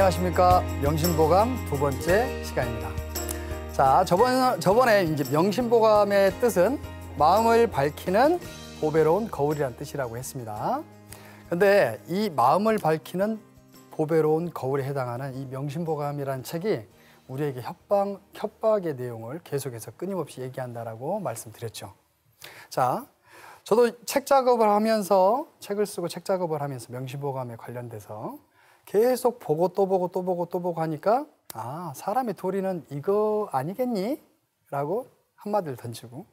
안녕하십니까. 명심보감 두 번째 시간입니다. 자, 저번, 저번에 이제 명심보감의 뜻은 마음을 밝히는 보배로운 거울이란 뜻이라고 했습니다. 근데 이 마음을 밝히는 보배로운 거울에 해당하는 이명심보감이라 책이 우리에게 협박, 협박의 내용을 계속해서 끊임없이 얘기한다라고 말씀드렸죠. 자, 저도 책 작업을 하면서 책을 쓰고 책 작업을 하면서 명심보감에 관련돼서 계속 보고 또 보고 또 보고 또 보고 하니까 아 사람의 도리는 이거 아니겠니? 라고 한마디를 던지고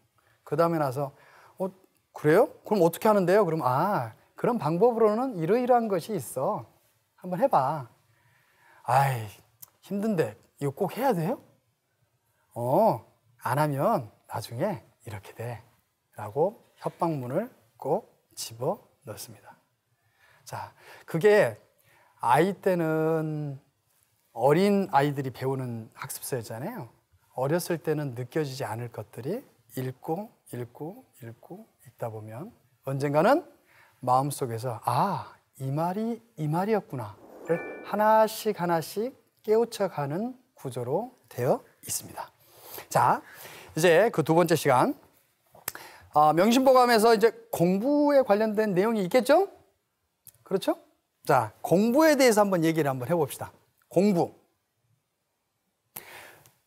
그 다음에 나서 어 그래요? 그럼 어떻게 하는데요? 그럼 아 그런 방법으로는 이러이러한 것이 있어 한번 해봐 아이 힘든데 이거 꼭 해야 돼요? 어 안 하면 나중에 이렇게 돼 라고 협박문을 꼭 집어 넣습니다 자 그게 아이 때는 어린 아이들이 배우는 학습서였잖아요. 어렸을 때는 느껴지지 않을 것들이 읽고 읽고 읽고 읽다 보면 언젠가는 마음속에서 아, 이 말이 이말이었구나 하나씩 하나씩 깨우쳐 가는 구조로 되어 있습니다. 자, 이제 그 두 번째 시간 아, 명심보감에서 이제 공부에 관련된 내용이 있겠죠? 그렇죠? 자, 공부에 대해서 한번 얘기를 한번 해봅시다. 공부.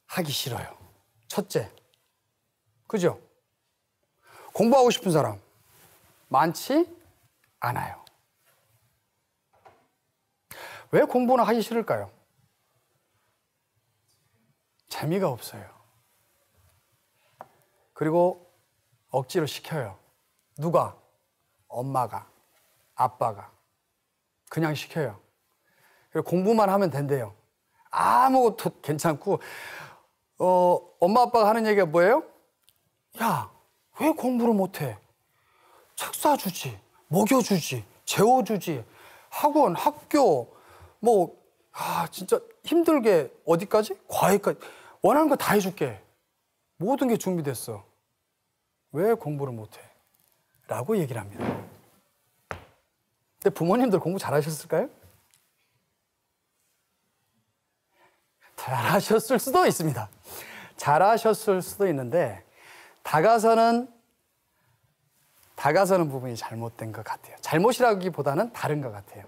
하기 싫어요. 첫째. 그죠? 공부하고 싶은 사람 많지 않아요. 왜 공부는 하기 싫을까요? 재미가 없어요. 그리고 억지로 시켜요. 누가? 엄마가, 아빠가. 그냥 시켜요. 공부만 하면 된대요. 아무것도 괜찮고, 어, 엄마 아빠가 하는 얘기가 뭐예요? 야, 왜 공부를 못해? 책 사주지, 먹여주지, 재워주지, 학원, 학교, 뭐, 아, 진짜 힘들게 어디까지? 과외까지. 원하는 거 다 해줄게. 모든 게 준비됐어. 왜 공부를 못해? 라고 얘기를 합니다. 근데 부모님들 공부 잘하셨을까요? 잘하셨을 수도 있습니다. 잘하셨을 수도 있는데 다가서는 다가서는 부분이 잘못된 것 같아요. 잘못이라기보다는 다른 것 같아요.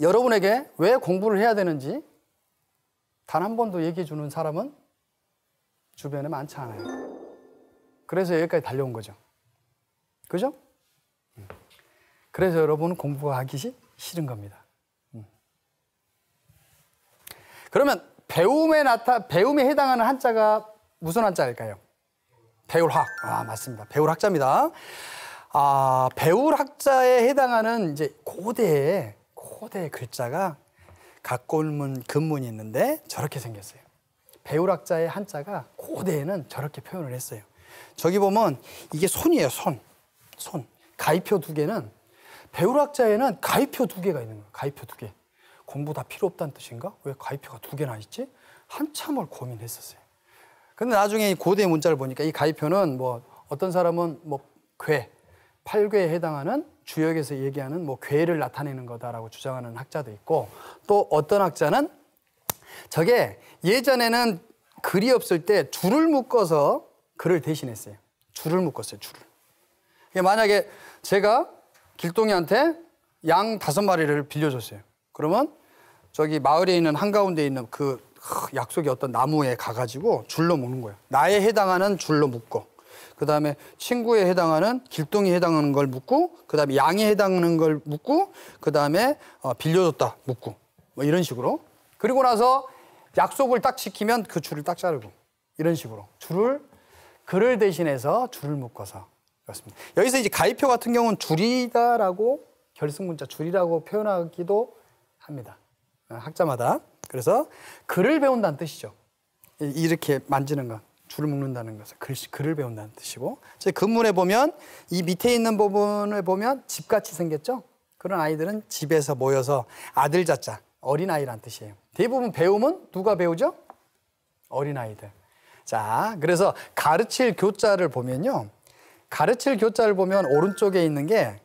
여러분에게 왜 공부를 해야 되는지 단 한 번도 얘기해 주는 사람은 주변에 많지 않아요. 그래서 여기까지 달려온 거죠. 그죠? 그래서 여러분은 공부 하기 싫은 겁니다. 음. 그러면 배움에 나타 배움에 해당하는 한자가 무슨 한자일까요? 배울학. 아 맞습니다. 배울학자입니다. 아 배울학자에 해당하는 이제 고대 고대 글자가 각골문 근문이 있는데 저렇게 생겼어요. 배울학자의 한자가 고대에는 저렇게 표현을 했어요. 저기 보면 이게 손이에요. 손. 손. 가이표 두 개는 배우락자에는 가입표 두 개가 있는 거예요. 가입표 두 개. 공부 다 필요 없다는 뜻인가? 왜 가입표가 두 개나 있지? 한참을 고민했었어요. 근데 나중에 고대 문자를 보니까 이 가입표는 뭐 어떤 사람은 뭐 괴, 팔괴에 해당하는 주역에서 얘기하는 뭐 괴를 나타내는 거다라고 주장하는 학자도 있고 또 어떤 학자는 저게 예전에는 글이 없을 때 줄을 묶어서 글을 대신했어요. 줄을 묶었어요, 줄을. 만약에 제가 길동이한테 양 다섯 마리를 빌려줬어요. 그러면 저기 마을에 있는 한가운데 있는 그 약속의 어떤 나무에 가가지고 줄로 묶는 거예요. 나에 해당하는 줄로 묶고 그다음에 친구에 해당하는 길동이에 해당하는 걸 묶고 그다음에 양에 해당하는 걸 묶고 그다음에 어, 빌려줬다 묶고 뭐 이런 식으로 그리고 나서 약속을 딱 지키면 그 줄을 딱 자르고 이런 식으로 줄을 글을 대신해서 줄을 묶어서 그렇습니다. 여기서 이제 가입표 같은 경우는 줄이다라고 결승문자 줄이라고 표현하기도 합니다. 어, 학자마다. 그래서 글을 배운다는 뜻이죠. 이렇게 만지는 것, 줄을 묶는다는 것은 글, 글을 배운다는 뜻이고. 제 근문에 보면 이 밑에 있는 부분을 보면 집같이 생겼죠. 그런 아이들은 집에서 모여서 아들 자자, 어린아이란 뜻이에요. 대부분 배움은 누가 배우죠? 어린아이들. 자, 그래서 가르칠 교자를 보면요. 가르칠 교자를 보면 오른쪽에 있는 게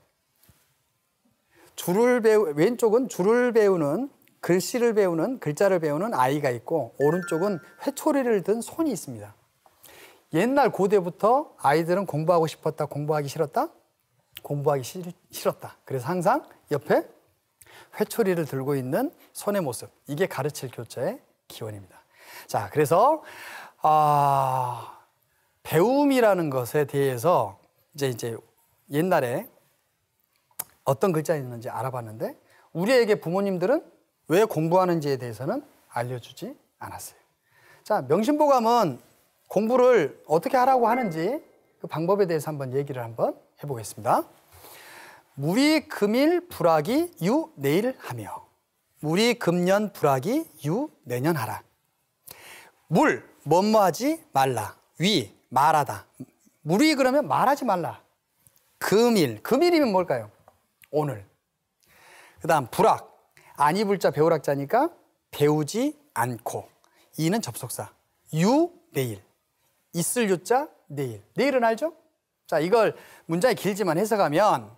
줄을 배우 왼쪽은 줄을 배우는 글씨를 배우는 글자를 배우는 아이가 있고 오른쪽은 회초리를 든 손이 있습니다. 옛날 고대부터 아이들은 공부하고 싶었다 공부하기 싫었다 공부하기 싫, 었다 그래서 항상 옆에 회초리를 들고 있는 손의 모습 이게 가르칠 교자의 기원입니다. 자 그래서 아 배움이라는 것에 대해서 이제 이제 옛날에 어떤 글자였는지 알아봤는데 우리에게 부모님들은 왜 공부하는지에 대해서는 알려주지 않았어요. 자, 명심보감은 공부를 어떻게 하라고 하는지 그 방법에 대해서 한번 얘기를 한번 해보겠습니다. 무리 금일 불악이 유 내일 하며 무리 금년 불악이 유 내년 하라. 물 뭐뭐하지 말라. 위 말하다. 무리 그러면 말하지 말라. 금일. 금일이면 뭘까요? 오늘. 그 다음 불악. 안이불자 배우락자니까 배우지 않고. 이는 접속사. 유, 내일. 있을 유자, 내일. 내일은 알죠? 자, 이걸 문장이 길지만 해석하면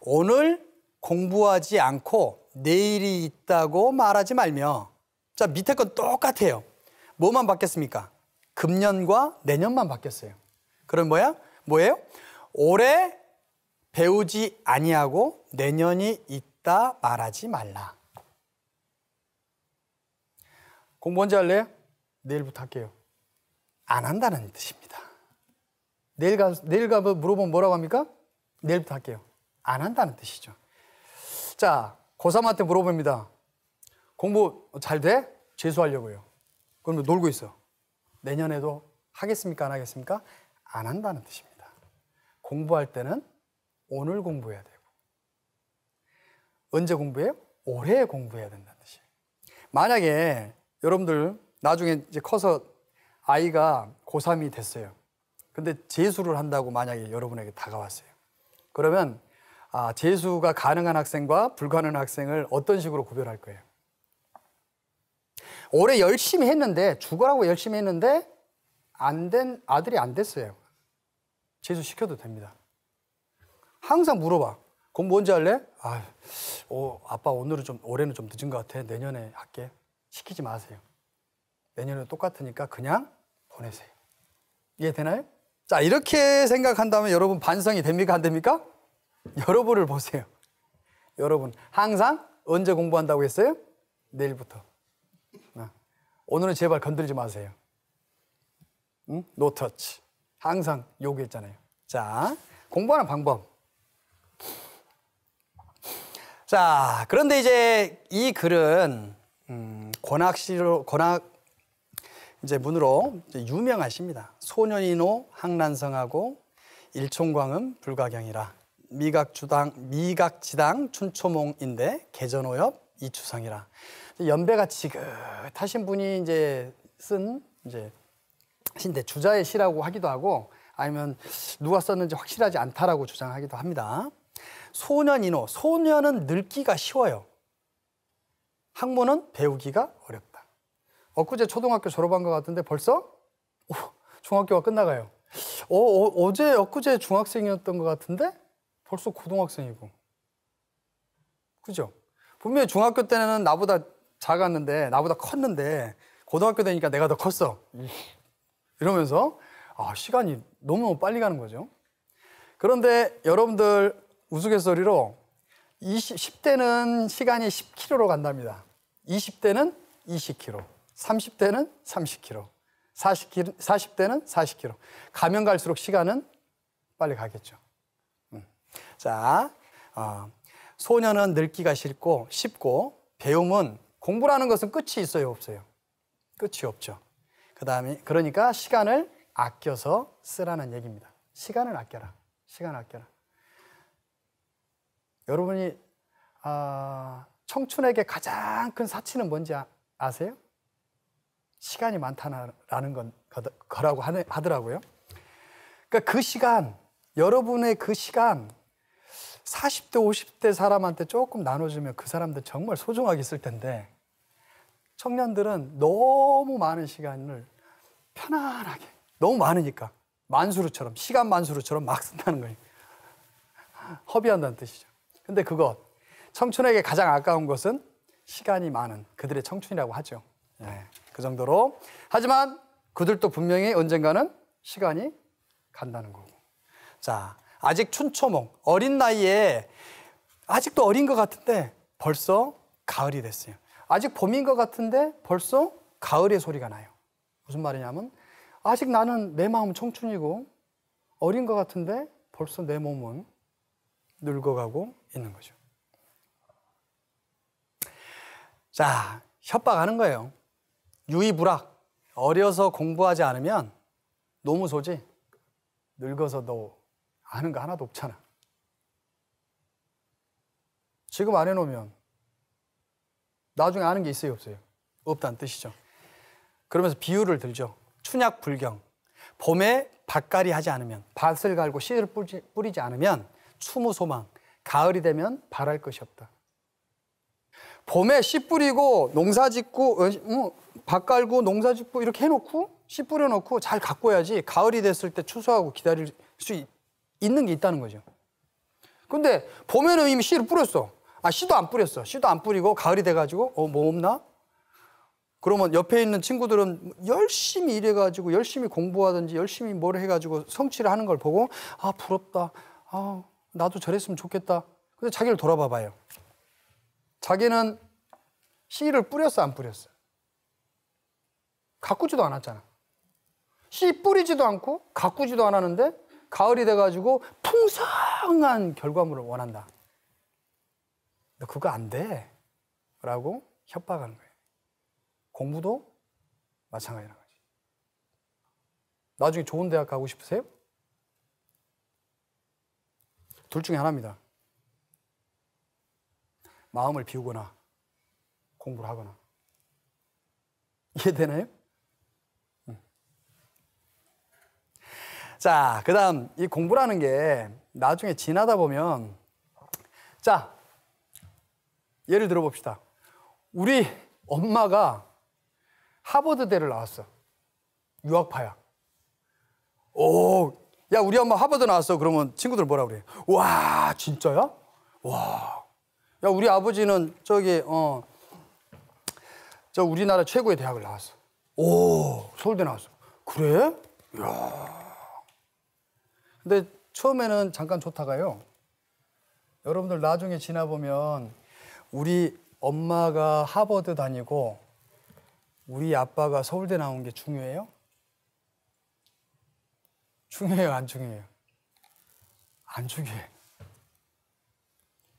오늘 공부하지 않고 내일이 있다고 말하지 말며 자, 밑에 건 똑같아요. 뭐만 바뀌었습니까? 금년과 내년만 바뀌었어요. 그럼 뭐야? 뭐예요? 올해 배우지 아니하고 내년이 있다 말하지 말라. 공부 언제 할래요? 내일부터 할게요. 안 한다는 뜻입니다. 내일 가, 내일 가 물어보면 뭐라고 합니까? 내일부터 할게요. 안 한다는 뜻이죠. 자, 고3한테 물어봅니다. 공부 잘 돼? 재수하려고요. 그러면 놀고 있어. 내년에도 하겠습니까? 안 하겠습니까? 안 한다는 뜻입니다. 공부할 때는 오늘 공부해야 되고 언제 공부해요? 올해 공부해야 된다는 뜻이에요. 만약에 여러분들 나중에 이제 커서 아이가 고3이 됐어요. 근데 재수를 한다고 만약에 여러분에게 다가왔어요. 그러면 아, 재수가 가능한 학생과 불가능한 학생을 어떤 식으로 구별할 거예요? 올해 열심히 했는데 죽어라고 열심히 했는데 안 된 아들이 안 됐어요. 재수 시켜도 됩니다. 항상 물어봐. 그럼 뭔지 할래? 아, 오, 어, 아빠 오늘은 좀 올해는 좀 늦은 것 같아. 내년에 할게. 시키지 마세요. 내년에 똑같으니까 그냥 보내세요. 이해되나요? 자, 이렇게 생각한다면 여러분 반성이 됩니까? 안 됩니까? 여러분을 보세요. 여러분, 항상 언제 공부한다고 했어요? 내일부터. 오늘은 제발 건드리지 마세요. 응? 노터치. 항상 요구했잖아요. 자, 공부하는 방법. 자, 그런데 이제 이 글은 음, 권학시로 권학 이제 문으로 이제 유명하십니다. 소년이노 항란성하고 일총광음 불가경이라 미각주당 미각지당 춘초몽인데 개전오엽 이추성이라 연배가 지긋하신 분이 이제 쓴 이제 신데 주자의 시라고 하기도 하고 아니면 누가 썼는지 확실하지 않다라고 주장하기도 합니다. 소년인호, 소년은 늙기가 쉬워요. 학문은 배우기가 어렵다. 엊그제 초등학교 졸업한 것 같은데 벌써 오, 중학교가 끝나가요. 어, 어, 제 엊그제 중학생이었던 것 같은데 벌써 고등학생이고. 그죠? 분명히 중학교 때는 나보다 작았는데 나보다 컸는데 고등학교 되니까 내가 더 컸어. 이러면서 아, 시간이 너무 빨리 가는 거죠. 그런데 여러분들 우스갯소리로 20, 10대는 시간이 10km로 간답니다. 20대는 20km, 30대는 30km, 40, 40대는 40km. 가면 갈수록 시간은 빨리 가겠죠. 음. 자, 어, 소년은 늙기가 싫고 쉽고 배움은 공부라는 것은 끝이 있어요, 없어요? 끝이 없죠. 그다음에 그러니까 시간을 아껴서 쓰라는 얘기입니다. 시간을 아껴라. 시간 을 아껴라. 여러분이 아, 청춘에게 가장 큰 사치는 뭔지 아, 세요 시간이 많다라는 건 거라고 하더라고요. 그러니까 그 시간, 여러분의 그 시간 40대, 50대 사람한테 조금 나눠주면 그 사람들 정말 소중하게 쓸 텐데 청년들은 너무 많은 시간을 편안하게 너무 많으니까 만수르처럼 시간 만수르처럼 막 쓴다는 거예요. 허비한다는 뜻이죠. 근데 그것 청춘에게 가장 아까운 것은 시간이 많은 그들의 청춘이라고 하죠. 네, 그 정도로 하지만 그들도 분명히 언젠가는 시간이 간다는 거고. 자, 아직 춘초몽 어린 나이에 아직도 어린 것 같은데 벌써 가을이 됐어요. 아직 봄인 것 같은데 벌써 가을의 소리가 나요. 무슨 말이냐면 아직 나는 내마음 청춘이고 어린 것 같은데 벌써 내 몸은 늙어가고 있는 거죠. 자, 협박하는 거예요. 유이불학. 어려서 공부하지 않으면 노무소지. 늙어서 너 아는 거 하나도 없잖아. 지금 안 해놓으면 나중에 아는 게 있어요, 없어요? 없다는 뜻이죠. 그러면서 비유를 들죠. 춘약 불경. 봄에 밭갈이 하지 않으면, 밭을 갈고 씨를 뿌리지, 뿌리지 않으면 추무 소망. 가을이 되면 바랄 것이 없다. 봄에 씨 뿌리고 농사 짓고 어, 밭 갈고 농사 짓고 이렇게 해놓고 씨 뿌려놓고 잘 가꿔야지 가을이 됐을 때 추수하고 기다릴 수 있, 는게 있다는 거죠. 근데 봄에는 이미 씨를 뿌렸어. 아, 씨도 안 뿌렸어. 씨도 안 뿌리고 가을이 돼가지고 어, 뭐 없나? 그러면 옆에 있는 친구들은 열심히 일해가지고 열심히 공부하든지 열심히 뭘 해가지고 성취를 하는 걸 보고 아, 부럽다. 아, 나도 저랬으면 좋겠다. 근데 자기를 돌아봐 봐요. 자기는 씨를 뿌렸어, 안 뿌렸어? 가꾸지도 않았잖아. 씨 뿌리지도 않고 가꾸지도 않았는데 가을이 돼가지고 풍성한 결과물을 원한다. 너 그거 안 돼. 라고 협박하는 거예요. 공부도 마찬가지라는 거지. 나중에 좋은 대학 가고 싶으세요? 둘 중에 하나입니다. 마음을 비우거나 공부를 하거나. 이해되나요? 자, 그 다음, 이 공부라는 게 나중에 지나다 보면, 자, 예를 들어 봅시다. 우리 엄마가 하버드대를 나왔어. 유학파야. 오, 야, 우리 엄마 하버드 나왔어. 그러면 친구들 뭐라 그래? 와, 진짜야? 와. 야, 우리 아버지는 저기, 어, 저 우리나라 최고의 대학을 나왔어. 오, 서울대 나왔어. 그래? 야 근데 처음에는 잠깐 좋다가요. 여러분들 나중에 지나보면 우리 엄마가 하버드 다니고 우리 아빠가 서울대 나온 게 중요해요? 중요해요, 안 중요해요? 안 중요해.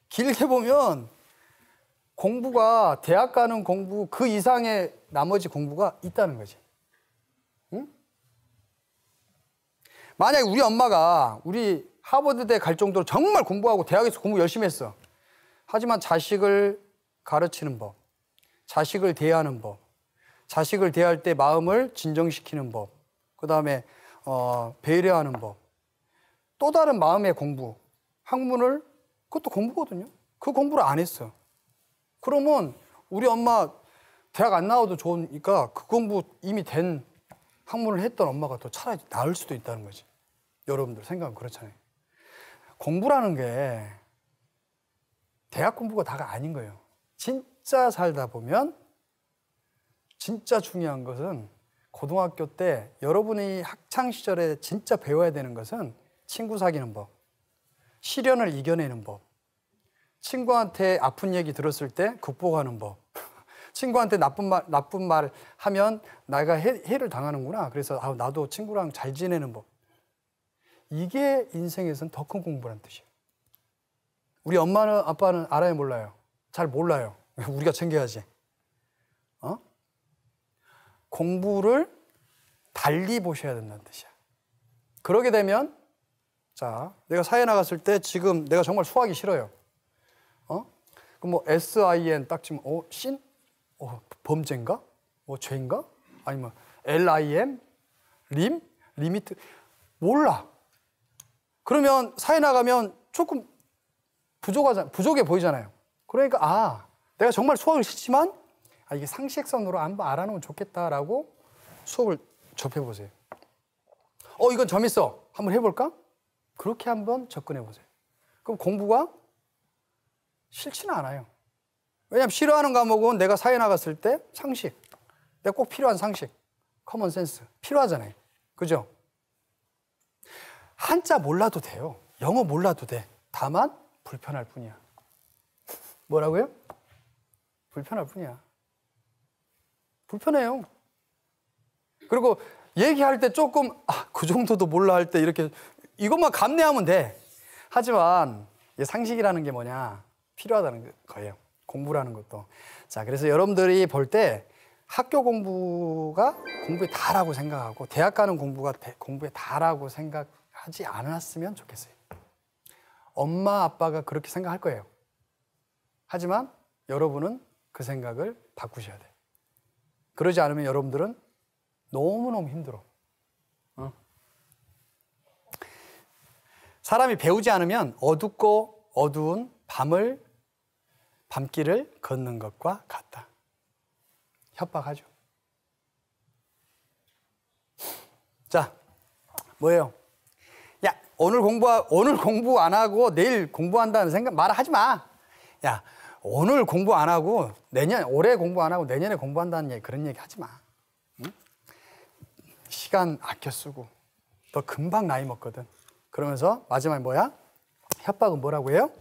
길게 보면 공부가 대학 가는 공부 그 이상의 나머지 공부가 있다는 거지. 응? 만약에 우리 엄마가 우리 하버드대 갈 정도로 정말 공부하고 대학에서 공부 열심히 했어. 하지만 자식을 가르치는 법, 자식을 대하는 법, 자식을 대할 때 마음을 진정시키는 법, 그 다음에 어, 배려하는 법, 또 다른 마음의 공부, 학문을 그것도 공부거든요. 그 공부를 안 했어요. 그러면 우리 엄마 대학 안 나와도 좋으니까 그 공부 이미 된 학문을 했던 엄마가 더 차라리 나을 수도 있다는 거지. 여러분들 생각은 그렇잖아요. 공부라는 게 대학 공부가 다가 아닌 거예요. 진짜 살다 보면 진짜 중요한 것은 고등학교 때 여러분이 학창 시절에 진짜 배워야 되는 것은 친구 사귀는 법, 시련을 이겨내는 법, 친구한테 아픈 얘기 들었을 때 극복하는 법, 친구한테 나쁜 말 나쁜 말 하면 내가 해, 를 당하는구나. 그래서 아, 나도 친구랑 잘 지내는 법. 이게 인생에선 더큰 공부란 뜻이에요. 우리 엄마는 아빠는 알아요 몰라요? 잘 몰라요. 우리가 챙겨야지. 어? 공부를 달리 보셔야 된다는 뜻이야. 그러게 되면 자, 내가 사회 나갔을 때 지금 내가 정말 수학이 싫어요. 어? 그럼 뭐 SIN 딱 지금 어, 신? 어, 범죄인가? 뭐 죄인가? 아니면 LIM? 림? 리미트? 몰라. 그러면 사회 나가면 조금 부족하잖, 부족해 보이잖아요. 그러니까 아 내가 정말 수학을 싫지만 아, 이게 상식선으로 한번 알아놓으면 좋겠다라고 수업을 접해보세요. 어 이건 재밌어 한번 해볼까? 그렇게 한번 접근해보세요. 그럼 공부가 싫지는 않아요. 왜냐면 싫어하는 과목은 내가 사회 나갔을 때 상식, 내가 꼭 필요한 상식, 커먼 센스 필요하잖아요. 그죠? 한자 몰라도 돼요. 영어 몰라도 돼. 다만 불편할 뿐이야. 뭐라고요? 불편할 뿐이야. 불편해요. 그리고 얘기할 때 조금 아, 그 정도도 몰라 할 때 이렇게 이것만 감내하면 돼. 하지만 상식이라는 게 뭐냐 필요하다는 거예요. 공부라는 것도. 자, 그래서 여러분들이 볼 때 학교 공부가 공부의 다라고 생각하고 대학 가는 공부가 공부의 다라고 생각하지 않았으면 좋겠어요. 엄마 아빠가 그렇게 생각할 거예요. 하지만 여러분은 그 생각을 바꾸셔야 돼. 그러지 않으면 여러분들은 너무너무 힘들어. 어? 사람이 배우지 않으면 어둡고 어두운 밤을 밤길을 걷는 것과 같다. 협박하죠. 자, 뭐예요? 오늘 공부 오늘 공부 안 하고 내일 공부한다는 생각 말하지 마. 야 오늘 공부 안 하고 내년 올해 공부 안 하고 내년에 공부한다는 얘기 그런 얘기 하지 마. 응? 시간 아껴 쓰고 너 금방 나이 먹거든. 그러면서 마지막에 뭐야? 협박은 뭐라고 해요?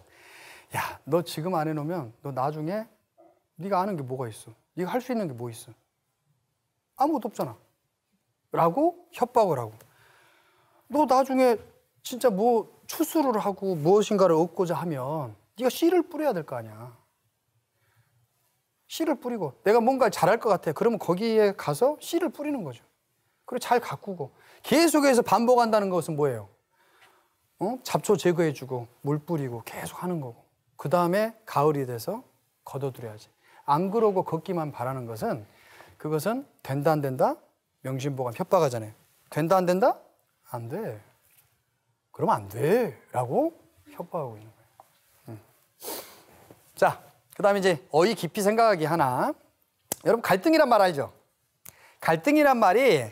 야, 너 지금 안 해놓으면 너 나중에 네가 아는 게 뭐가 있어? 네가 할 수 있는 게 뭐 있어? 아무것도 없잖아. 라고 협박을 하고. 너 나중에 진짜 뭐 추수를 하고 무엇인가를 얻고자 하면 네가 씨를 뿌려야 될 거 아니야. 씨를 뿌리고 내가 뭔가 잘할 것 같아. 그러면 거기에 가서 씨를 뿌리는 거죠. 그리고 잘 가꾸고 계속해서 반복한다는 것은 뭐예요? 어? 잡초 제거해주고 물 뿌리고 계속 하는 거고 그 다음에 가을이 돼서 걷어들여야지. 안 그러고 걷기만 바라는 것은 그것은 된다 안 된다 명심보감 협박하잖아요. 된다 안 된다 안 돼. 그러면 안 돼. 라고 협박하고 있는 거예요. 음. 자, 그 다음에 이제 어휘 깊이 생각하기 하나. 여러분, 갈등이란 말 알죠? 갈등이란 말이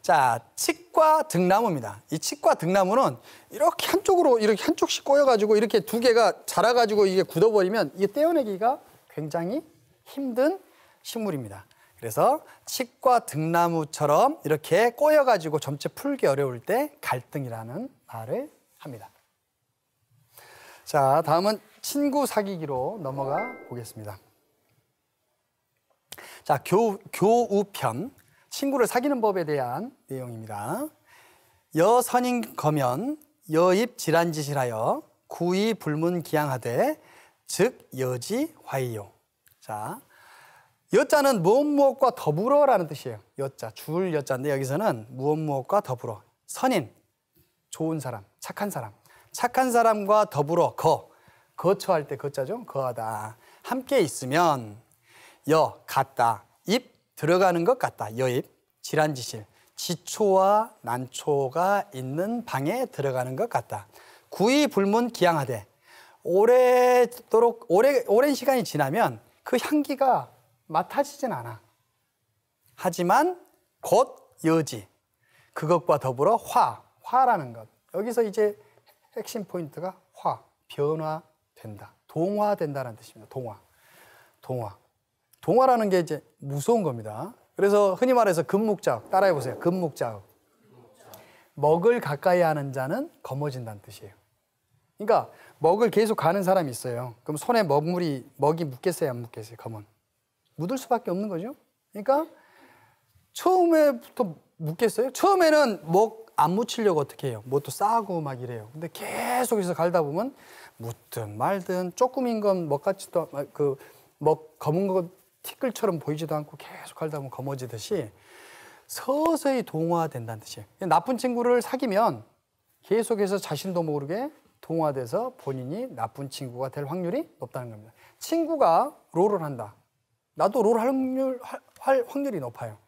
자, 치과 등나무입니다. 이 치과 등나무는 이렇게 한쪽으로 이렇게 한쪽씩 꼬여가지고 이렇게 두 개가 자라가지고 이게 굳어버리면 이게 떼어내기가 굉장히 힘든 식물입니다. 그래서 치과 등나무처럼 이렇게 꼬여가지고 점체 풀기 어려울 때 갈등이라는 말을 합니다. 자, 다음은 친구 사귀기로 넘어가 보겠습니다. 자, 교, 교우편, 친구를 사귀는 법에 대한 내용입니다. 여선인 거면 여입 질환짓이라여 구이 불문기양하되 즉 여지 화이요. 자, 여자는 무엇 무엇과 더불어라는 뜻이에요. 여자, 줄 여자인데 여기서는 무엇 무엇과 더불어. 선인, 좋은 사람, 착한 사람. 착한 사람과 더불어 거. 거처할 때 거자죠. 거하다. 함께 있으면 여, 같다. 입, 들어가는 것 같다. 여입, 질환지실. 지초와 난초가 있는 방에 들어가는 것 같다. 구이 불문 기양하되 오래도록 오래 오랜 시간이 지나면 그 향기가 맡아지진 않아. 하지만 곧 여지. 그것과 더불어 화, 화라는 것. 여기서 이제 핵심 포인트가 화, 변화된다. 동화된다는 뜻입니다. 동화. 동화. 동화라는 게 이제 무서운 겁니다. 그래서 흔히 말해서 금목자극 따라해 보세요. 금목자극. 먹을 가까이 하는 자는 검어진다는 뜻이에요. 그러니까 먹을 계속 가는 사람이 있어요. 그럼 손에 먹물이 먹이 묻겠어요, 안 묻겠어요? 검은. 묻을 수밖에 없는 거죠. 그러니까 처음에부터 묻겠어요? 처음에는 목안 묻히려고 어떻게 해요? 뭣도 뭐 싸고 막 이래요. 근데 계속해서 갈다 보면 묻든 말든 조금인 건 먹같이도 그 먹 검은 것 티끌처럼 보이지도 않고 계속 갈다 보면 검어지듯이 서서히 동화된다는 뜻이에요. 나쁜 친구를 사귀면 계속해서 자신도 모르게 동화돼서 본인이 나쁜 친구가 될 확률이 높다는 겁니다. 친구가 롤을 한다. 나도 롤 확률, 할, 할 확률이 높아요.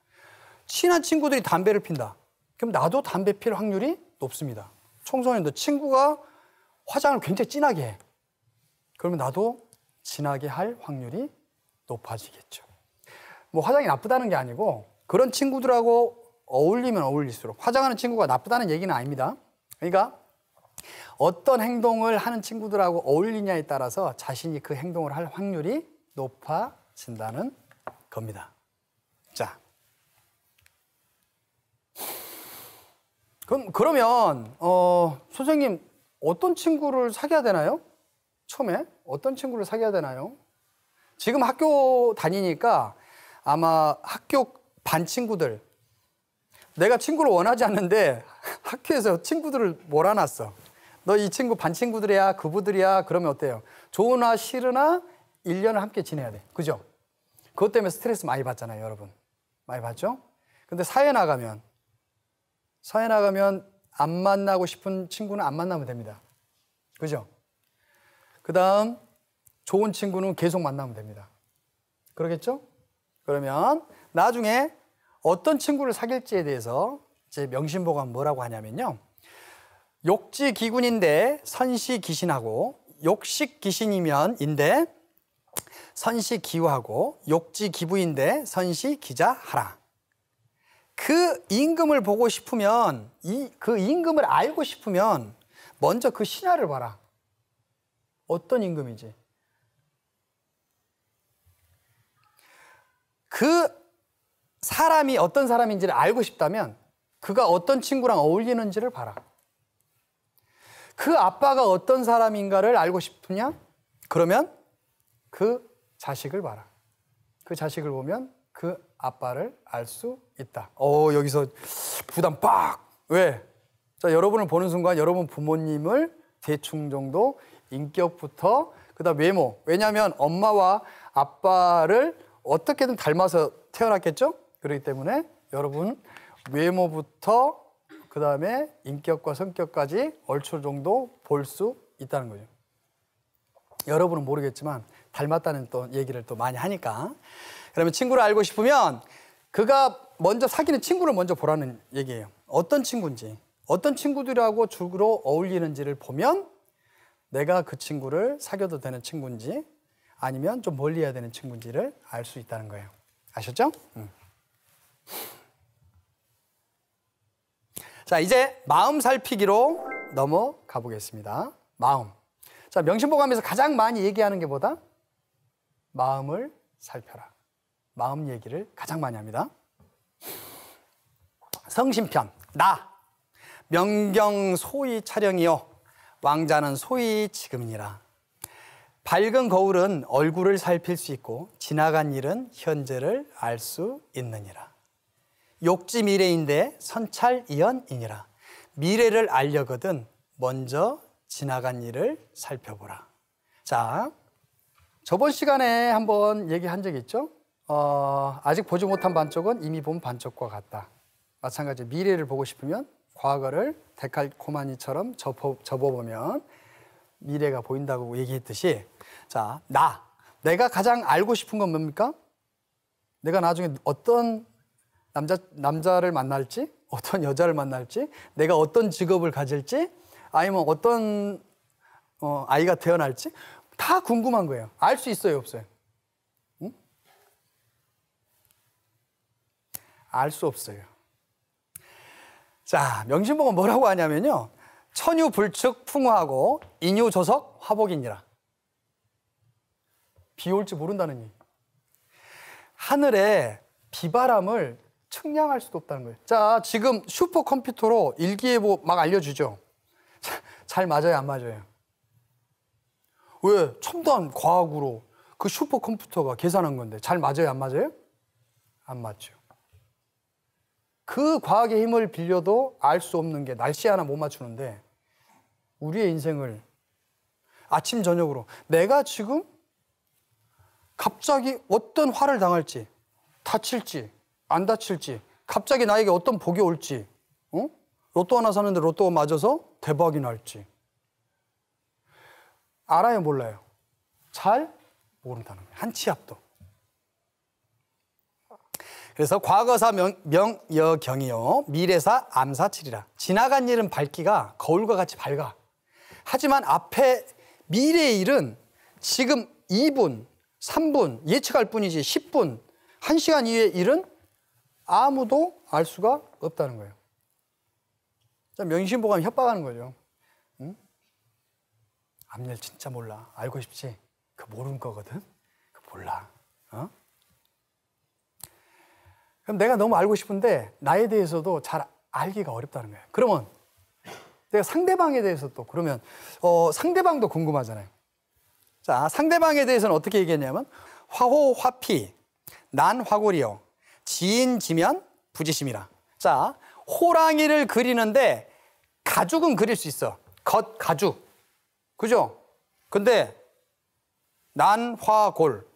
친한 친구들이 담배를 핀다. 그럼 나도 담배 필 확률이 높습니다. 청소년도 친구가 화장을 굉장히 진하게 해. 그러면 나도 진하게 할 확률이 높아지겠죠. 뭐 화장이 나쁘다는 게 아니고 그런 친구들하고 어울리면 어울릴수록 화장하는 친구가 나쁘다는 얘기는 아닙니다. 그러니까 어떤 행동을 하는 친구들하고 어울리냐에 따라서 자신이 그 행동을 할 확률이 높아 진다는 겁니다. 자. 그럼 그러면 어 선생님 어떤 친구를 사귀어야 되나요? 처음에 어떤 친구를 사귀어야 되나요? 지금 학교 다니니까 아마 학교 반 친구들 내가 친구를 원하지 않는데 학교에서 친구들을 몰아놨어. 너 이 친구 반 친구들이야, 그부들이야 그러면 어때요? 좋으나 싫으나 1년을 함께 지내야 돼. 그죠? 그것 때문에 스트레스 많이 받잖아요, 여러분. 많이 받죠? 근데 사회 나가면, 사회 나가면 안 만나고 싶은 친구는 안 만나면 됩니다. 그죠? 그 다음, 좋은 친구는 계속 만나면 됩니다. 그러겠죠? 그러면 나중에 어떤 친구를 사귈지에 대해서 제 명심보감 뭐라고 하냐면요. 욕지 기군인데 선시 기신하고 욕식 기신이면인데 선시 기우하고 욕지 기부인데 선시 기자하라. 그 임금을 보고 싶으면 이, 그 임금을 알고 싶으면 먼저 그 신화를 봐라. 어떤 임금인지. 그 사람이 어떤 사람인지를 알고 싶다면 그가 어떤 친구랑 어울리는지를 봐라. 그 아빠가 어떤 사람인가를 알고 싶으냐? 그러면 그 자식을 봐라. 그 자식을 보면 그 아빠를 알 수 있다. 어, 여기서 부담 빡! 왜? 자, 여러분을 보는 순간 여러분 부모님을 대충 정도 인격부터 그다음 외모. 왜냐하면 엄마와 아빠를 어떻게든 닮아서 태어났겠죠? 그렇기 때문에 여러분 외모부터 그다음에 인격과 성격까지 얼추 정도 볼 수 있다는 거죠. 여러분은 모르겠지만 닮았다는 또 얘기를 또 많이 하니까. 그러면 친구를 알고 싶으면 그가 먼저 사귀는 친구를 먼저 보라는 얘기예요. 어떤 친구인지, 어떤 친구들하고 주로 어울리는지를 보면 내가 그 친구를 사귀어도 되는 친구인지 아니면 좀 멀리 해야 되는 친구인지를 알 수 있다는 거예요. 아셨죠? 음. 자, 이제 마음 살피기로 넘어가 보겠습니다. 마음. 자, 명심보감에서 가장 많이 얘기하는 게 뭐다? 마음을 살펴라. 마음 얘기를 가장 많이 합니다. 성심편 나 명경 소위 차령이요 왕자는 소위 지금이라 밝은 거울은 얼굴을 살필 수 있고 지나간 일은 현재를 알 수 있느니라 욕지 미래인데 선찰이연이니라 미래를 알려거든 먼저 지나간 일을 살펴보라 자 저번 시간에 한번 얘기한 적 있죠? 어, 아직 보지 못한 반쪽은 이미 본 반쪽과 같다. 마찬가지 미래를 보고 싶으면 과거를 데칼코마니처럼 접어, 접어보면 미래가 보인다고 얘기했듯이 자, 나. 내가 가장 알고 싶은 건 뭡니까? 내가 나중에 어떤 남자, 남자를 만날지, 어떤 여자를 만날지, 내가 어떤 직업을 가질지, 아니면 어떤 어, 아이가 태어날지 다 궁금한 거예요. 알 수 있어요, 없어요? 알 수 없어요. 자, 명심보건 뭐라고 하냐면요. 천유불측 풍화하고 인유조석 화복이니라. 비 올지 모른다는 얘기. 하늘에 비바람을 측량할 수도 없다는 거예요. 자, 지금 슈퍼컴퓨터로 일기예보 막 알려주죠. 잘 맞아요, 안 맞아요? 왜? 첨단 과학으로 그 슈퍼컴퓨터가 계산한 건데 잘 맞아요, 안 맞아요? 안 맞죠. 그 과학의 힘을 빌려도 알 수 없는 게 날씨 하나 못 맞추는데 우리의 인생을 아침 저녁으로 내가 지금 갑자기 어떤 화를 당할지 다칠지 안 다칠지 갑자기 나에게 어떤 복이 올지 어? 로또 하나 사는데 로또가 맞아서 대박이 날지 알아요, 몰라요? 잘 모른다는 거예요. 한치 앞도. 그래서 과거사 명, 명여경이요. 미래사 암사칠이라. 지나간 일은 밝기가 거울과 같이 밝아. 하지만 앞에 미래의 일은 지금 2분, 3분 예측할 뿐이지 10분, 1시간 이후의 일은 아무도 알 수가 없다는 거예요. 명심보감 협박하는 거죠. 압렬 진짜 몰라. 알고 싶지? 그 모르는 거거든? 그 몰라. 어? 그럼 내가 너무 알고 싶은데 나에 대해서도 잘 알기가 어렵다는 거예 그러면 내가 상대방에 대해서 또 그러면 어, 상대방도 궁금하잖아요. 자, 상대방에 대해서는 어떻게 얘기했냐면 화호 화피 난 화골이요 지인 지면 부지심이라. 자, 호랑이를 그리는데 가죽은 그릴 수 있어. 겉 가죽. 그죠? 근데 난화골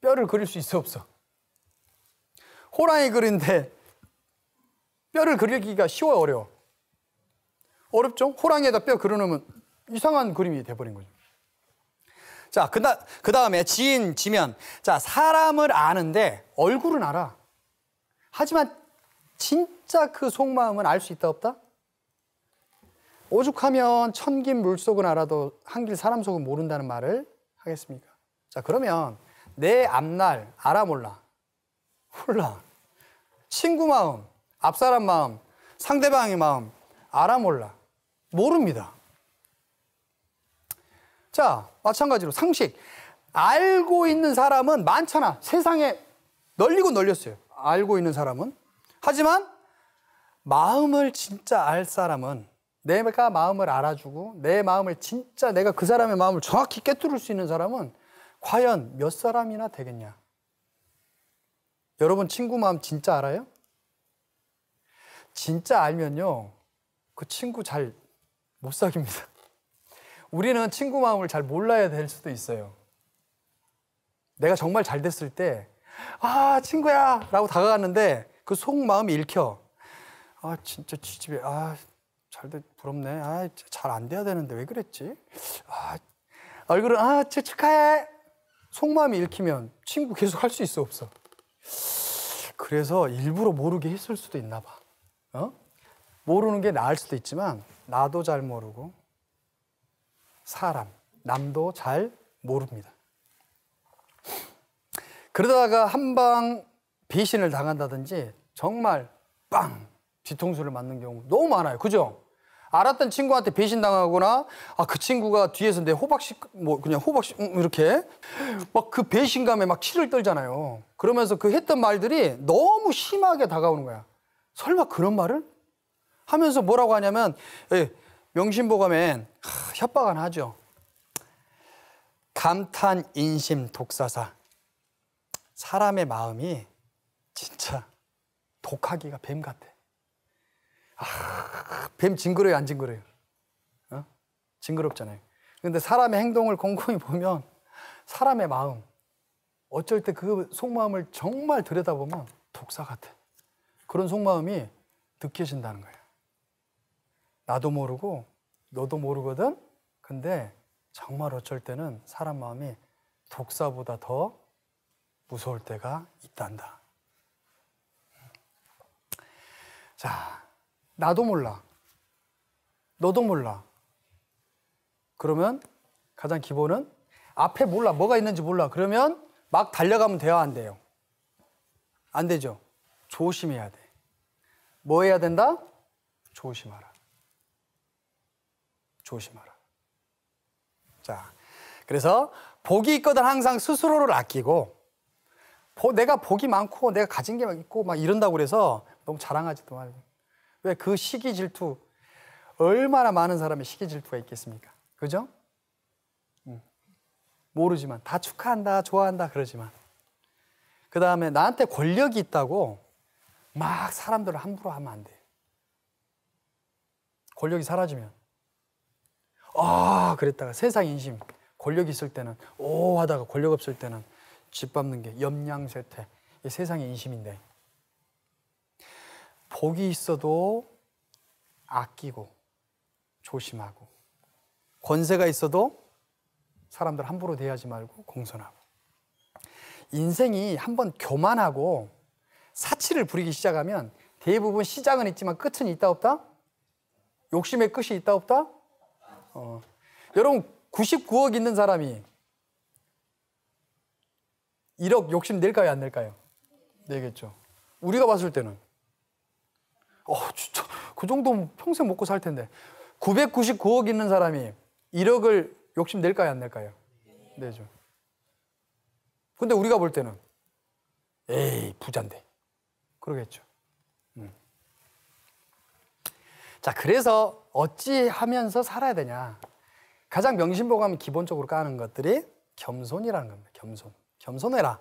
뼈를 그릴 수 있어 없어? 호랑이 그린데 뼈를 그리기가 쉬워 어려워? 어렵죠? 호랑이에다 뼈 그려놓으면 이상한 그림이 돼버린 거죠. 자, 그다, 그 다음에 지인, 지면. 자, 사람을 아는데 얼굴은 알아. 하지만 진짜 그 속마음은 알 수 있다 없다? 오죽하면 천긴 물속은 알아도 한길 사람 속은 모른다는 말을 하겠습니까? 자 그러면 내 앞날 알아 몰라 몰라 친구 마음 앞사람 마음 상대방의 마음 알아 몰라 모릅니다. 자 마찬가지로 상식 알고 있는 사람은 많잖아 세상에 널리고 널렸어요. 알고 있는 사람은 하지만 마음을 진짜 알 사람은 내가 마음을 알아주고 내 마음을 진짜 내가 그 사람의 마음을 정확히 깨뜨릴 수 있는 사람은 과연 몇 사람이나 되겠냐? 여러분 친구 마음 진짜 알아요? 진짜 알면요. 그 친구 잘 못 사깁니다. 우리는 친구 마음을 잘 몰라야 될 수도 있어요. 내가 정말 잘 됐을 때, 아, 친구야! 라고 다가갔는데 그 속마음이 읽혀. 아, 진짜 지집애. 아, 잘돼 부럽네. 아, 잘 안 돼야 되는데 왜 그랬지? 아, 얼굴은 아, 축축해. 속마음이 읽히면 친구 계속 할 수 있어 없어. 그래서 일부러 모르게 했을 수도 있나 봐. 어? 모르는 게 나을 수도 있지만 나도 잘 모르고 사람, 남도 잘 모릅니다. 그러다가 한 방 배신을 당한다든지 정말 빵 뒤통수를 맞는 경우 너무 많아요. 그죠? 알았던 친구한테 배신당하거나 아 그 친구가 뒤에서 내 호박씨 뭐 그냥 호박씨 음, 이렇게 막 그 배신감에 막 치를 떨잖아요. 그러면서 그 했던 말들이 너무 심하게 다가오는 거야. 설마 그런 말을 하면서 뭐라고 하냐면 예, 명심보감엔 하, 협박 은 하죠. 감탄 인심 독사사 사람의 마음이 진짜 독하기가 뱀 같아. 아, 뱀 징그러요, 안 징그러요? 어? 징그럽잖아요. 근데 사람의 행동을 곰곰이 보면 사람의 마음, 어쩔 때 그 속마음을 정말 들여다보면 독사 같아. 그런 속마음이 느껴진다는 거예요. 나도 모르고 너도 모르거든. 근데 정말 어쩔 때는 사람 마음이 독사보다 더 무서울 때가 있단다. 자, 나도 몰라. 너도 몰라. 그러면 가장 기본은 앞에 몰라. 뭐가 있는지 몰라. 그러면 막 달려가면 돼요, 안 돼요? 안 되죠. 조심해야 돼. 뭐 해야 된다? 조심하라. 조심하라. 자, 그래서 복이 있거든 항상 스스로를 아끼고 보, 내가 복이 많고 내가 가진 게 있고 막 이런다고 그래서 너무 자랑하지도 말고 왜그 시기 질투 얼마나 많은 사람의 시기 질투가 있겠습니까? 그죠? 음. 모르지만 다 축하한다, 좋아한다 그러지만 그 다음에 나한테 권력이 있다고 막 사람들을 함부로 하면 안 돼. 권력이 사라지면 아 그랬다가 세상 인심 권력 있을 때는 오 하다가 권력 없을 때는 짓밟는 게 염량쇠퇴 세상의 인심인데 복이 있어도 아끼고 조심하고 권세가 있어도 사람들 함부로 대하지 말고 공손하고 인생이 한번 교만하고 사치를 부리기 시작하면 대부분 시작은 있지만 끝은 있다 없다? 욕심의 끝이 있다 없다? 어. 여러분 99억 있는 사람이 1억 욕심 낼까요 안 낼까요? 내겠죠. 우리가 봤을 때는 어, 진짜 그 정도면 평생 먹고 살 텐데 999억 있는 사람이 1억을 욕심 낼까요 안 낼까요? 내죠. 근데 우리가 볼 때는 에이 부자데 그러겠죠. 음. 자 그래서 어찌 하면서 살아야 되냐? 가장 명심보감 기본적으로 까는 것들이 겸손이라는 겁니다. 겸손, 겸손해라.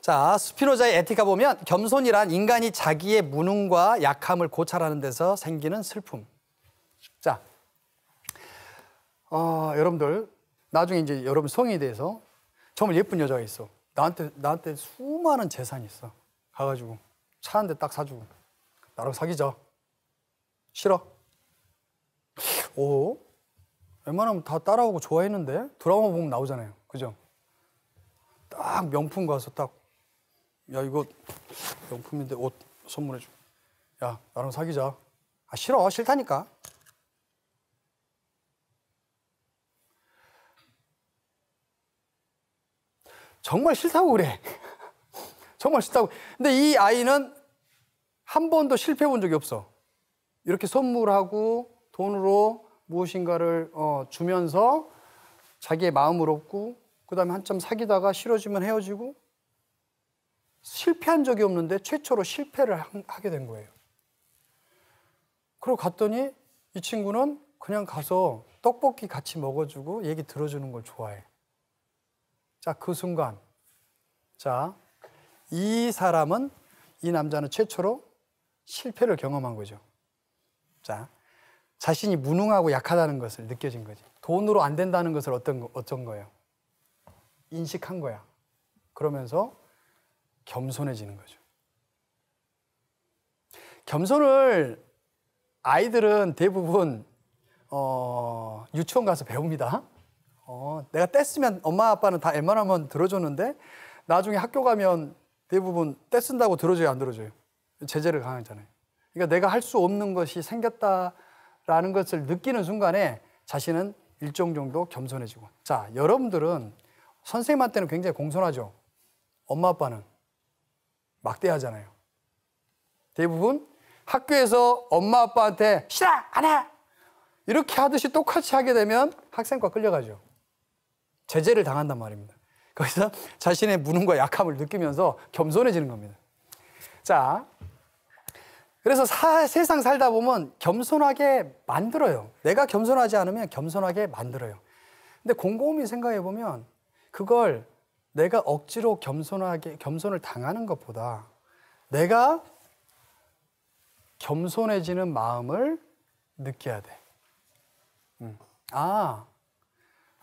자, 스피노자의 에티카 보면 겸손이란 인간이 자기의 무능과 약함을 고찰하는 데서 생기는 슬픔. 자, 어, 여러분들 나중에 이제 여러분 성에 대해서 정말 예쁜 여자가 있어. 나한테 나한테 수많은 재산이 있어. 가가지고 차 한 대 딱 사주고 나랑 사귀자. 싫어. 오, 웬만하면 다 따라오고 좋아했는데 드라마 보면 나오잖아요. 그죠? 딱 명품 가서 딱야 이거 명품인데 옷 선물해 줘. 야 나랑 사귀자. 아 싫어 싫다니까. 정말 싫다고 그래. 정말 싫다고. 근데 이 아이는 한 번도 실패해 본 적이 없어. 이렇게 선물하고 돈으로 무엇인가를 어, 주면서 자기의 마음을 얻고 그다음에 한참 사귀다가 싫어지면 헤어지고 실패한 적이 없는데 최초로 실패를 하게 된 거예요. 그러고 갔더니 이 친구는 그냥 가서 떡볶이 같이 먹어주고 얘기 들어주는 걸 좋아해. 자, 그 순간. 자, 이 사람은, 이 남자는 최초로 실패를 경험한 거죠. 자, 자신이 무능하고 약하다는 것을 느껴진 거지. 돈으로 안 된다는 것을 어떤, 어쩐 거예요? 인식한 거야. 그러면서 겸손해지는 거죠. 겸손을 아이들은 대부분 어, 유치원 가서 배웁니다. 어, 내가 뗐으면 엄마 아빠는 다 웬만하면 들어줬는데 나중에 학교 가면 대부분 떼쓴다고 들어줘요 안 들어줘요 제재를 강하잖아요 그러니까 내가 할 수 없는 것이 생겼다라는 것을 느끼는 순간에 자신은 일정 정도 겸손해지고 자 여러분들은 선생님한테는 굉장히 공손하죠 엄마 아빠는 막대하잖아요. 대부분 학교에서 엄마 아빠한테 싫어 안 해. 이렇게 하듯이 똑같이 하게 되면 학생과 끌려가죠. 제재를 당한단 말입니다. 거기서 자신의 무능과 약함을 느끼면서 겸손해지는 겁니다. 자, 그래서 사, 세상 살다 보면 겸손하게 만들어요. 내가 겸손하지 않으면 겸손하게 만들어요. 근데 곰곰이 생각해 보면 그걸 내가 억지로 겸손하게 겸손을 당하는 것보다 내가 겸손해지는 마음을 느껴야 돼. 음. 아,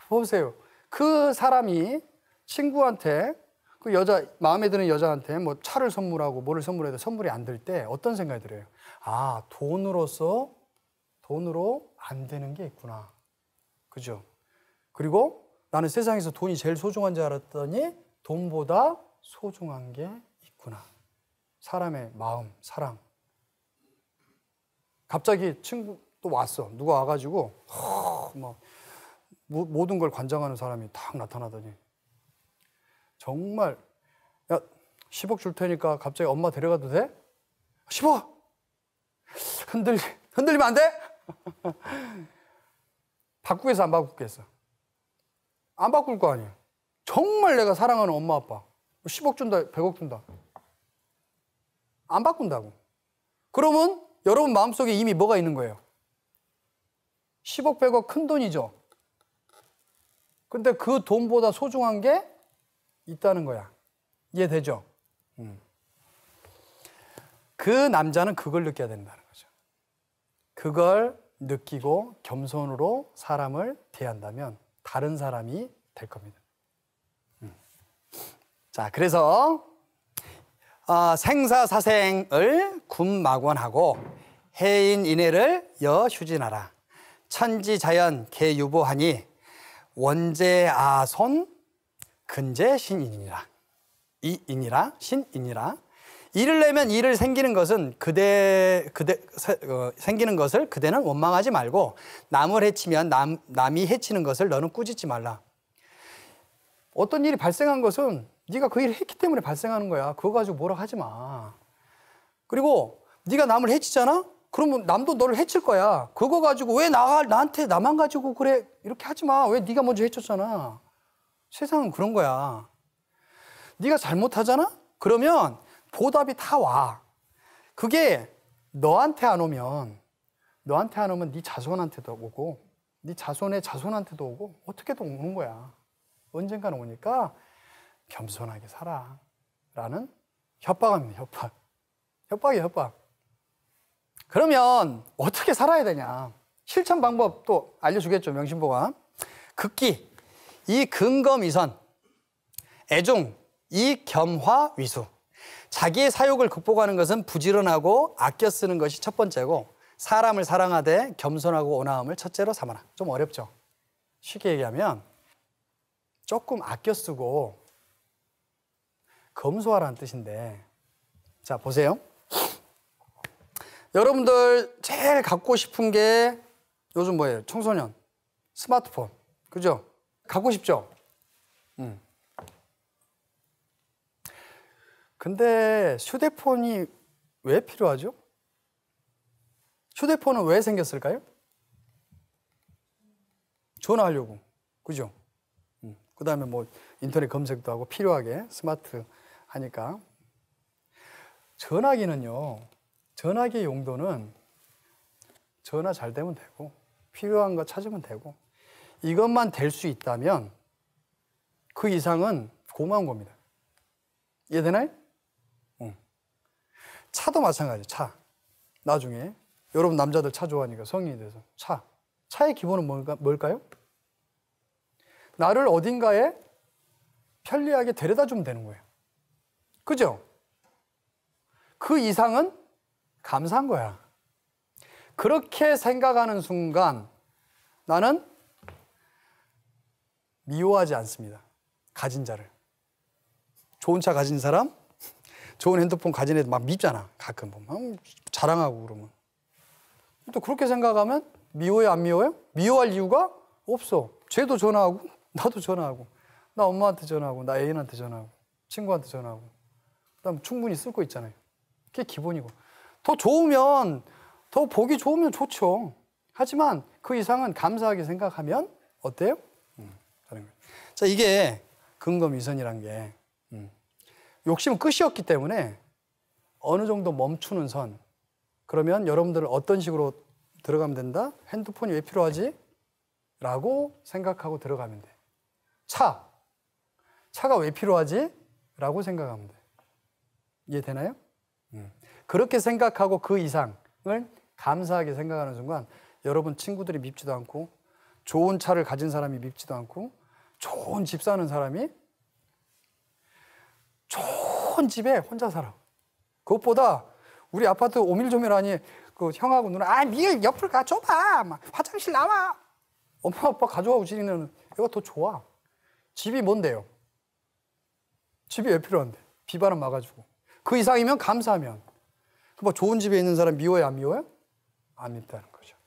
보세요. 그 사람이 친구한테 그 여자 마음에 드는 여자한테 뭐 차를 선물하고 뭐를 선물해도 선물이 안 될 때 어떤 생각이 들어요? 아, 돈으로서 돈으로 안 되는 게 있구나. 그죠? 그리고 나는 세상에서 돈이 제일 소중한 줄 알았더니 돈보다 소중한 게 있구나. 사람의 마음, 사랑. 갑자기 친구 또 왔어. 누가 와가지고 막 모든 걸 관장하는 사람이 딱 나타나더니 정말 야 10억 줄 테니까 갑자기 엄마 데려가도 돼? 10억 흔들 흔들리면 안 돼? 바꾸겠어 안 바꾸겠어? 안 바꿀 거 아니에요. 정말 내가 사랑하는 엄마 아빠 10억 준다, 100억 준다. 안 바꾼다고. 그러면 여러분 마음속에 이미 뭐가 있는 거예요? 10억, 100억 큰 돈이죠. 근데 그 돈보다 소중한 게 있다는 거야. 이해되죠? 음. 그 남자는 그걸 느껴야 된다는 거죠. 그걸 느끼고 겸손으로 사람을 대한다면 다른 사람이 될 겁니다. 음. 자, 그래서 어, 생사사생을 군마권하고 해인인해를 여휴진하라. 천지자연 개유보하니 원제아손 근제신인이라. 이인이라 신인이라 일을 내면 일을 생기는 것은 그대 그대 어, 생기는 것을 그대는 원망하지 말고 남을 해치면 남 남이 해치는 것을 너는 꾸짖지 말라. 어떤 일이 발생한 것은 네가 그 일을 했기 때문에 발생하는 거야. 그거 가지고 뭐라 하지 마. 그리고 네가 남을 해치잖아? 그러면 남도 너를 해칠 거야. 그거 가지고 왜 나, 나한테 나만 가지고 그래? 이렇게 하지 마. 왜 네가 먼저 해쳤잖아. 세상은 그런 거야. 네가 잘못하잖아? 그러면 보답이 다 와. 그게 너한테 안 오면 너한테 안 오면 네 자손한테도 오고 네 자손의 자손한테도 오고 어떻게든 오는 거야. 언젠가는 오니까 겸손하게 살아. 라는 협박입니다. 협박. 협박이 협박. 그러면 어떻게 살아야 되냐? 실천 방법 또 알려주겠죠, 명심보가. 극기, 이 근검이선, 애중, 이 겸화 위수. 자기의 사욕을 극복하는 것은 부지런하고 아껴 쓰는 것이 첫 번째고 사람을 사랑하되 겸손하고 온화함을 첫째로 삼아라. 좀 어렵죠. 쉽게 얘기하면 조금 아껴 쓰고 검소하라는 뜻인데 자 보세요. 여러분들 제일 갖고 싶은 게 요즘 뭐예요? 청소년 스마트폰 그죠? 갖고 싶죠? 음. 근데 휴대폰이 왜 필요하죠? 휴대폰은 왜 생겼을까요? 전화하려고. 그죠? 음. 그 다음에 뭐 인터넷 검색도 하고 필요하게 스마트 하니까. 전화기는요, 전화기 용도는 전화 잘 되면 되고, 필요한 거 찾으면 되고, 이것만 될 수 있다면 그 이상은 고마운 겁니다. 이해되나요? 차도 마찬가지, 예요 차. 나중에. 여러분 남자들 차 좋아하니까 성인이 돼서. 차. 차의 기본은 뭘까, 뭘까요? 나를 어딘가에 편리하게 데려다 주면 되는 거예요. 그죠? 그 이상은 감사한 거야. 그렇게 생각하는 순간 나는 미워하지 않습니다. 가진 자를. 좋은 차 가진 사람, 좋은 핸드폰 가진 애들 막 밉잖아. 가끔 보면. 음, 자랑하고 그러면. 또 그렇게 생각하면 미워요 안 미워요? 미워할 이유가 없어. 쟤도 전화하고 나도 전화하고 나 엄마한테 전화하고 나 애인한테 전화하고 친구한테 전화하고 그다음 충분히 쓸 거 있잖아요. 그게 기본이고 더 좋으면 더 보기 좋으면 좋죠. 하지만 그 이상은 감사하게 생각하면 어때요? 음, 자 이게 근검 위선이란게 욕심은 끝이었기 때문에 어느 정도 멈추는 선. 그러면 여러분들은 어떤 식으로 들어가면 된다? 핸드폰이 왜 필요하지? 라고 생각하고 들어가면 돼. 차. 차가 왜 필요하지? 라고 생각하면 돼. 이해되나요? 음. 그렇게 생각하고 그 이상을 감사하게 생각하는 순간 여러분 친구들이 밉지도 않고 좋은 차를 가진 사람이 밉지도 않고 좋은 집 사는 사람이 큰 집에 혼자 살아. 그것보다 우리 아파트 오밀조밀하니 그 형하고 누나 아밀옆으가 줘봐 막 화장실 나와 엄마 아빠 가져와 오시는 이거 더 좋아 집이 뭔데요 집이 왜 필요한데 비바람 막아주고 그 이상이면 감사하면 뭐 좋은 집에 있는 사람 미워요 안 미워요 안 밉다는 거죠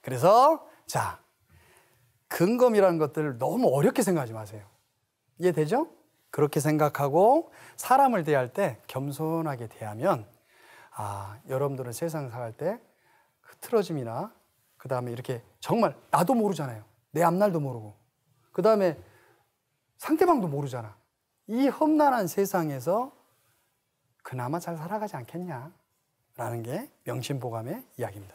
그래서 자 근검이라는 것들 너무 어렵게 생각하지 마세요 이해되죠? 그렇게 생각하고 사람을 대할 때 겸손하게 대하면 아, 여러분들은 세상 살때 흐트러짐이나 그 다음에 이렇게 정말 나도 모르잖아요. 내 앞날도 모르고. 그 다음에 상대방도 모르잖아. 이 험난한 세상에서 그나마 잘 살아가지 않겠냐. 라는 게 명심보감의 이야기입니다.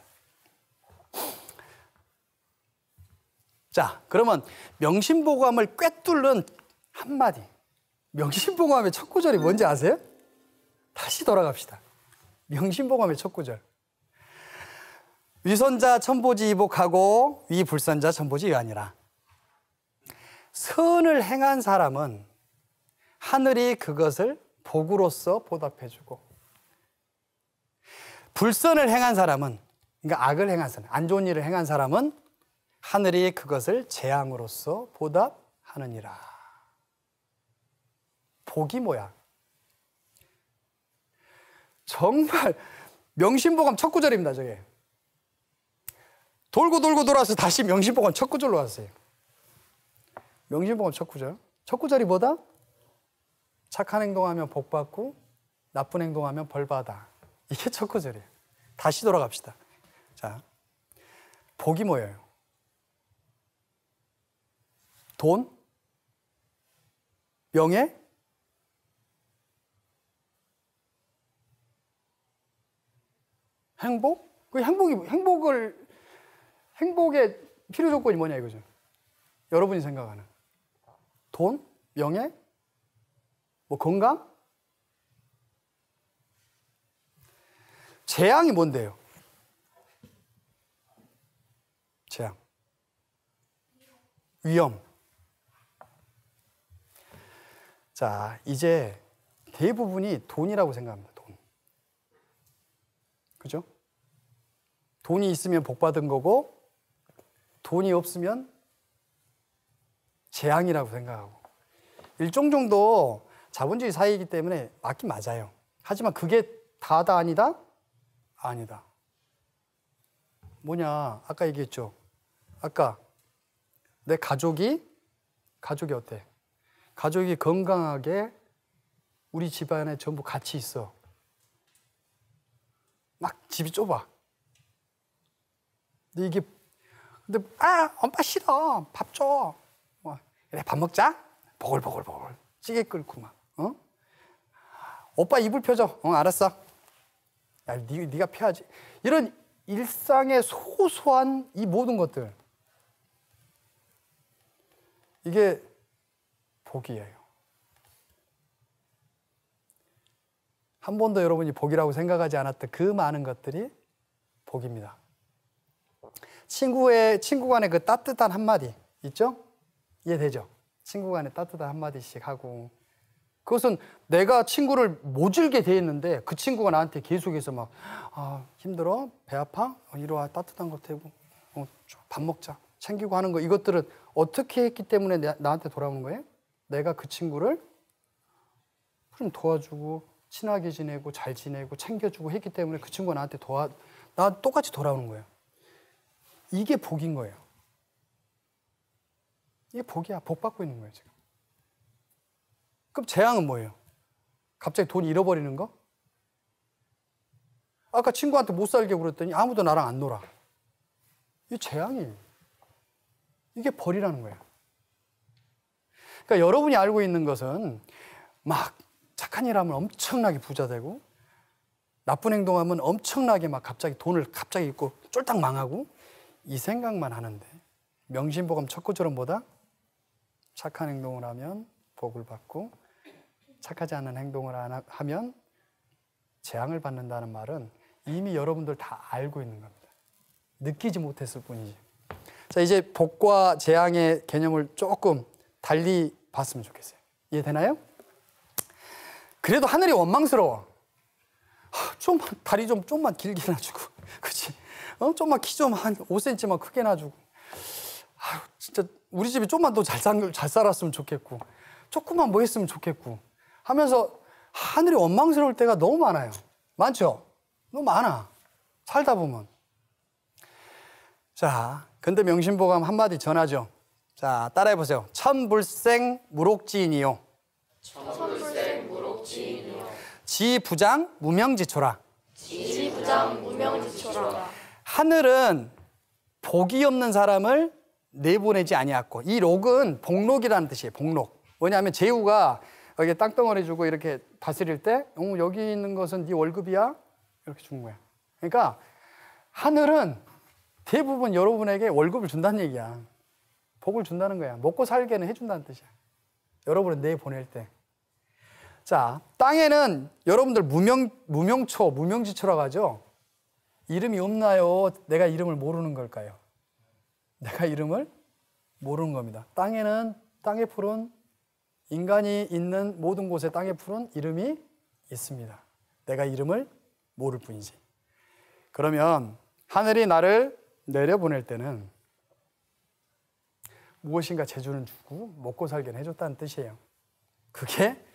자, 그러면 명심보감을 꿰뚫는 한마디. 명심보감의 첫 구절이 뭔지 아세요? 다시 돌아갑시다. 명심보감의 첫 구절. 위선자 천보지 이복하고 위불선자 천보지 위하니라. 선을 행한 사람은 하늘이 그것을 복으로서 보답해주고 불선을 행한 사람은 그러니까 악을 행한 사람, 안 좋은 일을 행한 사람은 하늘이 그것을 재앙으로서 보답하느니라. 보기 모양. 정말 명심보감 첫 구절입니다, 저게. 돌고 돌고 돌아서 다시 명심보감 첫 구절로 왔어요. 명심보감 첫 구절. 첫 구절이 뭐다? 착한 행동하면 복 받고 나쁜 행동하면 벌 받아. 이게 첫 구절이에요. 다시 돌아갑시다. 자. 복이 뭐예요? 돈? 명예? 행복? 그 행복이 행복을 행복의 필요 조건이 뭐냐 이거죠. 여러분이 생각하는 돈, 명예, 뭐 건강? 재앙이 뭔데요? 재앙. 위험. 자, 이제 대부분이 돈이라고 생각합니다. 그죠? 돈이 있으면 복 받은 거고 돈이 없으면 재앙이라고 생각하고 일종 정도 자본주의 사회이기 때문에 맞긴 맞아요. 하지만 그게 다다 아니다? 아니다. 뭐냐? 아까 얘기했죠. 아까 내 가족이 가족이 어때? 가족이 건강하게 우리 집안에 전부 같이 있어. 막 집이 좁아. 근데 이게 근데 아 엄마 싫어 밥 줘. 뭐, 그래 밥 먹자. 보글보글보글 찌개 끓고 막. 어? 오빠 이불 펴줘. 어 알았어. 야 니, 네가 펴야지. 이런 일상의 소소한 이 모든 것들 이게 복이에요. 한 번도 여러분이 복이라고 생각하지 않았던 그 많은 것들이 복입니다. 친구의 친구 간의 그 따뜻한 한마디 있죠? 이해되죠? 친구 간의 따뜻한 한마디씩 하고 그것은 내가 친구를 모질게 돼 있는데 그 친구가 나한테 계속해서 막 아, 힘들어? 배 아파? 어, 이리 와 따뜻한 거 대고 어, 밥 먹자 챙기고 하는 거 이것들은 어떻게 했기 때문에 나, 나한테 돌아오는 거예요? 내가 그 친구를 좀 도와주고 친하게 지내고 잘 지내고 챙겨주고 했기 때문에 그 친구가 나한테 도와 나 똑같이 돌아오는 거예요. 이게 복인 거예요. 이게 복이야. 복 받고 있는 거예요, 지금. 그럼 재앙은 뭐예요? 갑자기 돈 잃어버리는 거? 아까 친구한테 못 살게 그랬더니 아무도 나랑 안 놀아. 이 재앙이에요. 이게 벌이라는 거예요. 그러니까 여러분이 알고 있는 것은 막 착한 일 하면 엄청나게 부자 되고 나쁜 행동하면 엄청나게 막 갑자기 돈을 갑자기 잃고 쫄딱 망하고 이 생각만 하는데 명심보감 첫구처럼보다 착한 행동을 하면 복을 받고 착하지 않은 행동을 하면 재앙을 받는다는 말은 이미 여러분들 다 알고 있는 겁니다. 느끼지 못했을 뿐이지. 자, 이제 복과 재앙의 개념을 조금 달리 봤으면 좋겠어요. 이해되나요? 그래도 하늘이 원망스러워. 하, 좀 다리 좀 좀만 길게 놔주고, 그렇지? 어, 좀만 키 좀 한 5cm만 크게 놔주고. 아, 진짜 우리 집이 좀만 더 잘 살았으면 좋겠고, 조금만 뭐 했으면 좋겠고 하면서 하늘이 원망스러울 때가 너무 많아요. 많죠? 너무 많아. 살다 보면. 자, 근데 명심보감 한마디 전하죠. 자, 따라해보세요. 천불생 무록지인이요. 천... 지부장 무명지초라. 지부장 무명지초라. 하늘은 복이 없는 사람을 내보내지 아니하고 이 록은 복록이라는 뜻이에요. 복록. 왜냐면 제후가 여기 땅덩어리 주고 이렇게 다스릴 때 어, 여기 있는 것은 네 월급이야 이렇게 준 거야. 그러니까 하늘은 대부분 여러분에게 월급을 준다는 얘기야. 복을 준다는 거야. 먹고 살게는 해준다는 뜻이야. 여러분을 내보낼 때. 자, 땅에는 여러분들 무명, 무명초, 무명지초라고 하죠? 이름이 없나요? 내가 이름을 모르는 걸까요? 내가 이름을 모르는 겁니다. 땅에는, 땅의 풀은 인간이 있는 모든 곳에 땅의 풀은 이름이 있습니다. 내가 이름을 모를 뿐이지. 그러면 하늘이 나를 내려보낼 때는 무엇인가 재주는 주고 먹고 살게 해줬다는 뜻이에요. 그게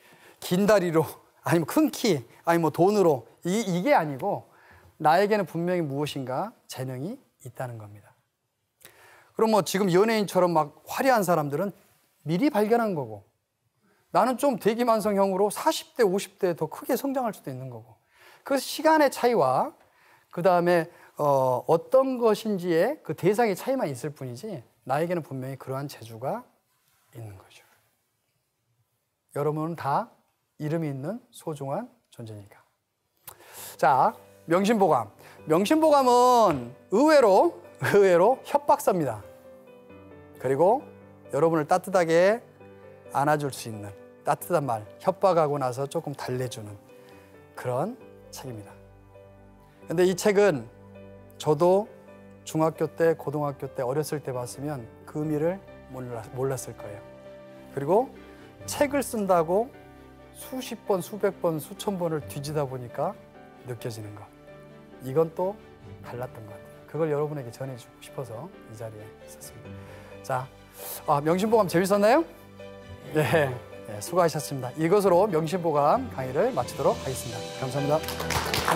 긴 다리로 아니면 큰 키, 아니면 뭐 돈으로 이, 이게 아니고 나에게는 분명히 무엇인가 재능이 있다는 겁니다. 그럼 뭐 지금 연예인처럼 막 화려한 사람들은 미리 발견한 거고 나는 좀 대기만성형으로 40대, 5 0대더 크게 성장할 수도 있는 거고 그 시간의 차이와 그 다음에 어, 어떤 것인지의 그 대상의 차이만 있을 뿐이지 나에게는 분명히 그러한 재주가 있는 거죠. 여러분은 다 이름이 있는 소중한 존재니까. 자, 명심보감. 명심보감은 의외로 의외로 협박서입니다. 그리고 여러분을 따뜻하게 안아줄 수 있는 따뜻한 말, 협박하고 나서 조금 달래주는 그런 책입니다. 근데 이 책은 저도 중학교 때, 고등학교 때, 어렸을 때 봤으면 그 의미를 몰랐을 거예요. 그리고 책을 쓴다고 수십 번, 수백 번, 수천 번을 뒤지다 보니까 느껴지는 것. 이건 또 달랐던 것 같아요. 그걸 여러분에게 전해주고 싶어서 이 자리에 있었습니다. 자, 아, 명심보감 재밌었나요? 네, 네 수고하셨습니다. 이것으로 명심보감 강의를 마치도록 하겠습니다. 감사합니다.